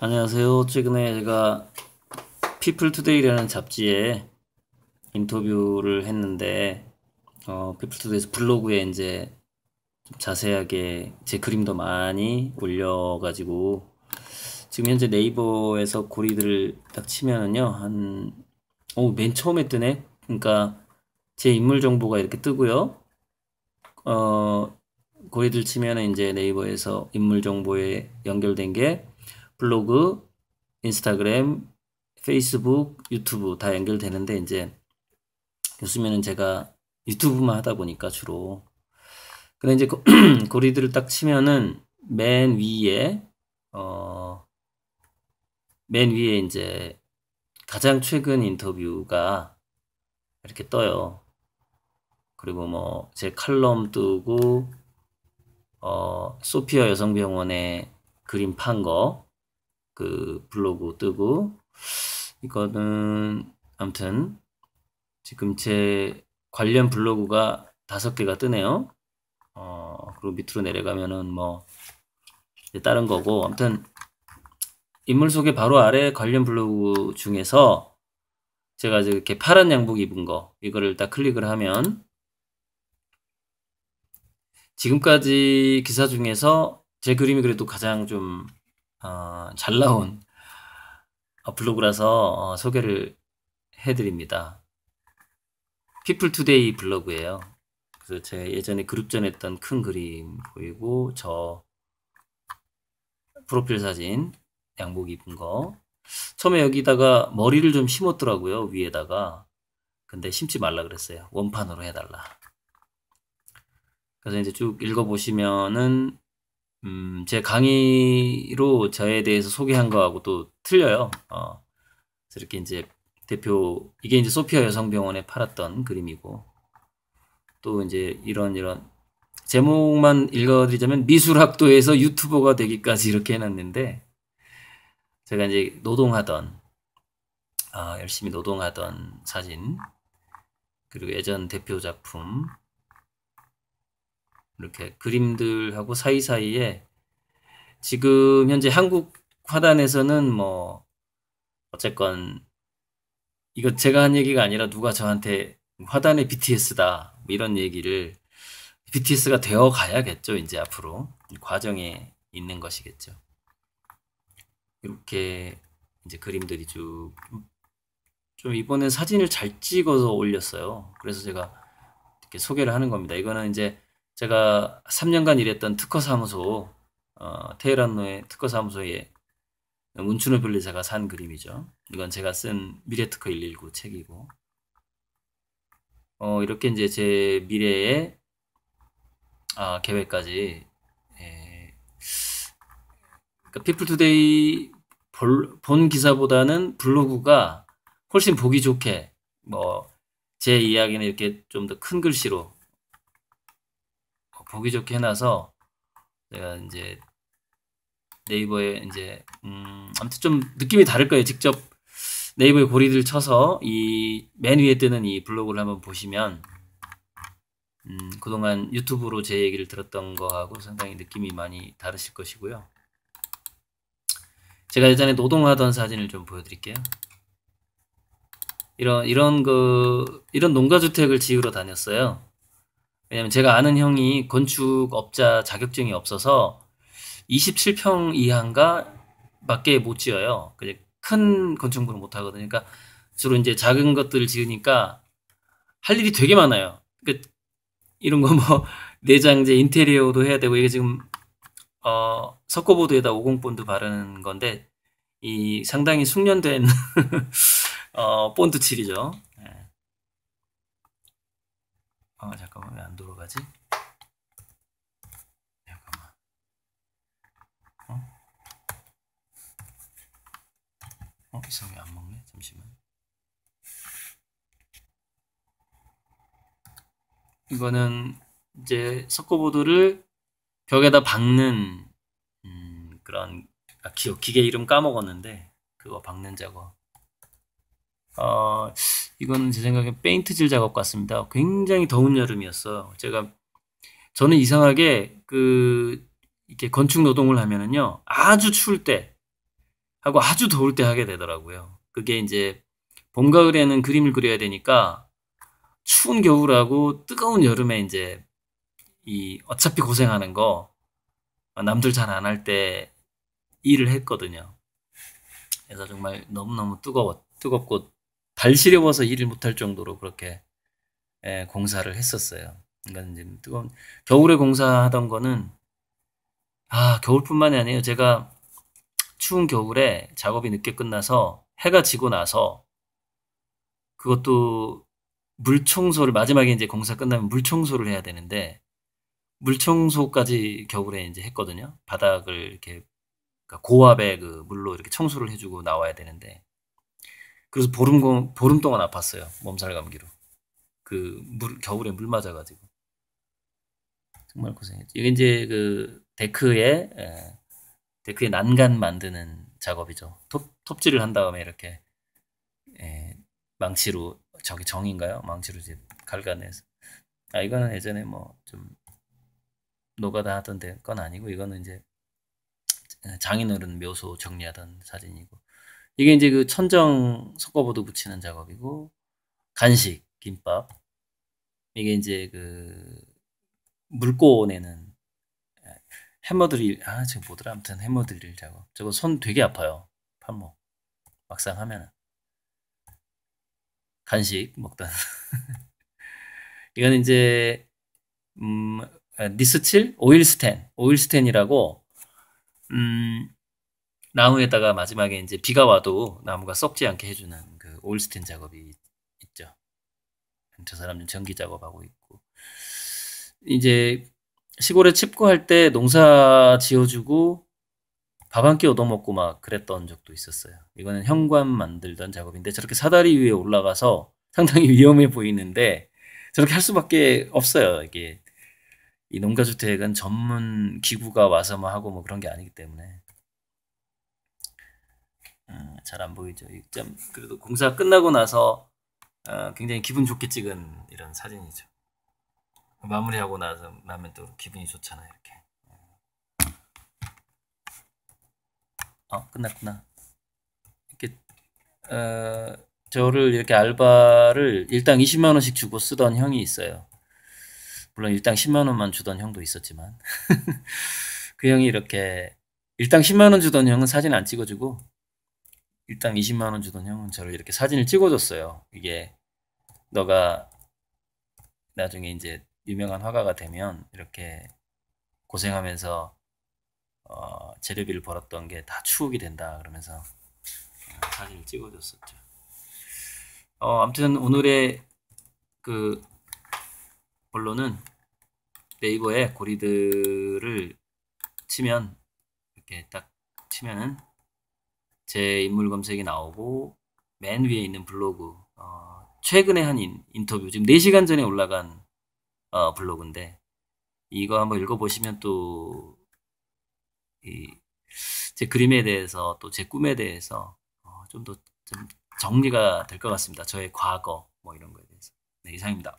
안녕하세요. 최근에 제가 피플투데이라는 잡지에 인터뷰를 했는데 어, 피플투데이에서 블로그에 이제 좀 자세하게 제 그림도 많이 올려가지고 지금 현재 네이버에서 고리들을 딱 치면은요 한오맨 어, 처음에 뜨네 그러니까 제 인물 정보가 이렇게 뜨고요 어 고리들 치면은 이제 네이버에서 인물 정보에 연결된 게 블로그, 인스타그램, 페이스북, 유튜브 다 연결되는데 이제 요즘에는 제가 유튜브만 하다 보니까 주로 근데 이제 고리들을 딱 치면은 맨 위에 어맨 위에 이제 가장 최근 인터뷰가 이렇게 떠요. 그리고 뭐 제 칼럼 뜨고 어 소피아 여성병원에 그림 판거 그 블로그 뜨고 이거는 아무튼 지금 제 관련 블로그가 다섯 개가 뜨네요. 어, 그리고 밑으로 내려가면은 뭐 다른 거고 아무튼 인물 소개 바로 아래 관련 블로그 중에서 제가 이렇게 파란 양복 입은 거 이거를 딱 클릭을 하면 지금까지 기사 중에서 제 그림이 그래도 가장 좀 어, 잘 나온 어, 블로그라서 어, 소개를 해드립니다. 피플투데이 블로그예요. 그래서 제 예전에 그룹전 했던 큰 그림 보이고 저 프로필 사진 양복 입은 거 처음에 여기다가 머리를 좀 심었더라고요 위에다가 근데 심지 말라 그랬어요 원판으로 해달라 그래서 이제 쭉 읽어보시면은 음, 제 강의로 저에 대해서 소개한 거하고 또 틀려요. 어, 이렇게 이제 대표, 이게 이제 소피아 여성병원에 팔았던 그림이고, 또 이제 이런 이런, 제목만 읽어드리자면 미술학도에서 유튜버가 되기까지 이렇게 해놨는데, 제가 이제 노동하던, 어, 열심히 노동하던 사진, 그리고 예전 대표 작품, 이렇게 그림들하고 사이사이에 지금 현재 한국 화단에서는 뭐 어쨌건 이거 제가 한 얘기가 아니라 누가 저한테 화단의 BTS다 뭐 이런 얘기를 BTS가 되어 가야겠죠 이제 앞으로 과정에 있는 것이겠죠 이렇게 이제 그림들이 쭉 좀 이번에 사진을 잘 찍어서 올렸어요 그래서 제가 이렇게 소개를 하는 겁니다 이거는 이제 제가 3년간 일했던 특허사무소 어, 테헤란노의 특허사무소에 문춘호 변리사가 산 그림이죠. 이건 제가 쓴 미래특허 119 책이고 어, 이렇게 이제 제 미래의 아, 계획까지 예. 그러니까 피플투데이 볼, 본 기사보다는 블로그가 훨씬 보기 좋게 뭐 제 이야기는 이렇게 좀 더 큰 글씨로 보기 좋게 해놔서 내가 이제 네이버에 이제 음 아무튼 좀 느낌이 다를 거예요. 직접 네이버에 고리를 쳐서 이 맨 위에 뜨는 이 블로그를 한번 보시면 음 그동안 유튜브로 제 얘기를 들었던 거하고 상당히 느낌이 많이 다르실 것이고요. 제가 예전에 노동하던 사진을 좀 보여드릴게요. 이런 이런 그 이런 농가주택을 지으러 다녔어요. 왜냐면 제가 아는 형이 건축업자 자격증이 없어서 27평 이하인가 밖에 못 지어요. 큰 건축물을 못 하거든요. 그러니까 주로 이제 작은 것들을 지으니까 할 일이 되게 많아요. 그러니까 이런 거 뭐 내장재 인테리어도 해야 되고 이게 지금 어 석고보드에다 오공 본드 바르는 건데 이 상당히 숙련된 어 본드 칠이죠. 아 잠깐만 왜안 돌아가지? 잠깐만. 어? 어? 이상 왜안 먹네? 잠시만. 이거는 이제 석고보드를 벽에다 박는 음, 그런 아, 기, 기계 이름 까먹었는데 그거 박는 작업. 어. 이건 제 생각에 페인트질 작업 같습니다. 굉장히 더운 여름이었어요. 제가 저는 이상하게 그 이렇게 건축 노동을 하면은요 아주 추울 때 하고 아주 더울 때 하게 되더라고요. 그게 이제 봄 가을에는 그림을 그려야 되니까 추운 겨울하고 뜨거운 여름에 이제 이 어차피 고생하는 거 남들 잘 안 할 때 일을 했거든요. 그래서 정말 너무너무 뜨거워 뜨겁고 발시려워서 일을 못할 정도로 그렇게 예, 공사를 했었어요. 그러니까 이제 뜨거운 겨울에 공사하던 거는 아 겨울뿐만이 아니에요. 제가 추운 겨울에 작업이 늦게 끝나서 해가 지고 나서 그것도 물 청소를 마지막에 이제 공사 끝나면 물 청소를 해야 되는데 물 청소까지 겨울에 이제 했거든요. 바닥을 이렇게 그러니까 고압의 그 물로 이렇게 청소를 해주고 나와야 되는데 그래서 보름, 보름 동안 아팠어요. 몸살 감기로. 그, 물, 겨울에 물 맞아가지고. 정말 고생했죠. 이게 이제 그, 데크에, 예, 데크에 난간 만드는 작업이죠. 톱, 톱질을 한 다음에 이렇게, 예, 망치로, 저기 정인가요? 망치로 이제 갈가내서. 아, 이거는 예전에 뭐, 좀, 노가다 하던 데건 아니고, 이거는 이제, 장인어른 묘소 정리하던 사진이고. 이게 이제 그 천정 석고보도 붙이는 작업이고 간식 김밥 이게 이제 그 물고 내는 예, 해머 드릴 아 지금 뭐더라 아무튼 해머 드릴 작업 저거 손 되게 아파요 팔목 막상 하면은 간식 먹던 이건 이제 음 아, 니스칠 오일 스텐 오일 스텐이라고 음 나무에다가 마지막에 이제 비가 와도 나무가 썩지 않게 해주는 그 올스틴 작업이 있죠. 저 사람은 전기 작업하고 있고 이제 시골에 칩구할 때 농사 지어주고 밥 한 끼 얻어먹고 막 그랬던 적도 있었어요. 이거는 현관 만들던 작업인데 저렇게 사다리 위에 올라가서 상당히 위험해 보이는데 저렇게 할 수밖에 없어요. 이게 이 농가주택은 전문 기구가 와서 뭐 하고 뭐 그런 게 아니기 때문에 음, 잘 안 보이죠. 참 그래도 공사 끝나고 나서 어, 굉장히 기분 좋게 찍은 이런 사진이죠. 마무리하고 나서 나면 또 기분이 좋잖아요. 이렇게. 어 끝났구나. 이렇게 어, 저를 이렇게 알바를 일당 20만 원씩 주고 쓰던 형이 있어요. 물론 일당 10만 원만 주던 형도 있었지만 그 형이 이렇게 일당 10만 원 주던 형은 사진 안 찍어주고 일당 20만 원 주던 형은 저를 이렇게 사진을 찍어줬어요. 이게 너가 나중에 이제 유명한 화가가 되면 이렇게 고생하면서 어, 재료비를 벌었던 게 다 추억이 된다 그러면서 어, 사진을 찍어줬었죠. 어, 아무튼 오늘의 그 언론은 네이버에 고리들을 치면 이렇게 딱 치면은 제 인물 검색이 나오고 맨 위에 있는 블로그 어, 최근에 한 인, 터뷰 지금 4시간 전에 올라간 어, 블로그인데 이거 한번 읽어보시면 또이제 그림에 대해서 또 제 꿈에 대해서 어, 좀 더 좀 정리가 될 것 같습니다. 저의 과거 뭐 이런 거에 대해서 네, 이상입니다.